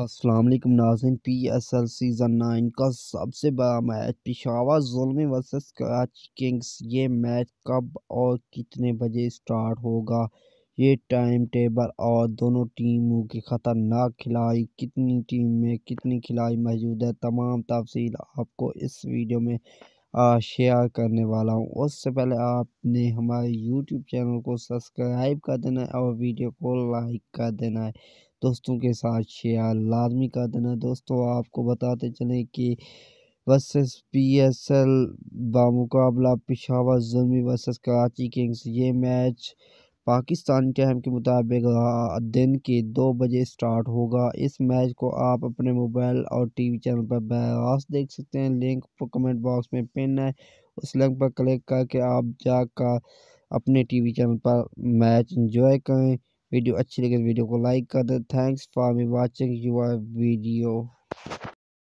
असलम नाजिन P S L season nine का सबसे बड़ा match Peshawar Zalmi versus Karachi Kings ये मैच कब और कितने बजे स्टार्ट होगा ये टाइम टेबल और दोनों टीमों के ख़तरनाक खिलाड़ी कितनी टीम में कितनी खिलाड़ी मौजूद है तमाम तफसील आपको इस वीडियो में शेयर करने वाला हूँ उससे पहले आपने हमारे यूट्यूब चैनल को सब्सक्राइब कर देना है और वीडियो को लाइक कर देना है दोस्तों के साथ शेयर लाजमी कर देना दोस्तों आपको बताते चलें कि वर्सेस एल बामुकाबला पिशावर जलमी वर्सेस कराची किंग्स ये मैच पाकिस्तान टाइम के मुताबिक दिन के दो बजे स्टार्ट होगा इस मैच को आप अपने मोबाइल और टीवी चैनल पर बरास देख सकते हैं लिंक कमेंट बॉक्स में पिन है उस लिंक पर क्लिक करके आप जाकर अपने टीवी चैनल पर मैच इंजॉय करें वीडियो अच्छी लगे तो वीडियो को लाइक कर दे thanks for me watching your video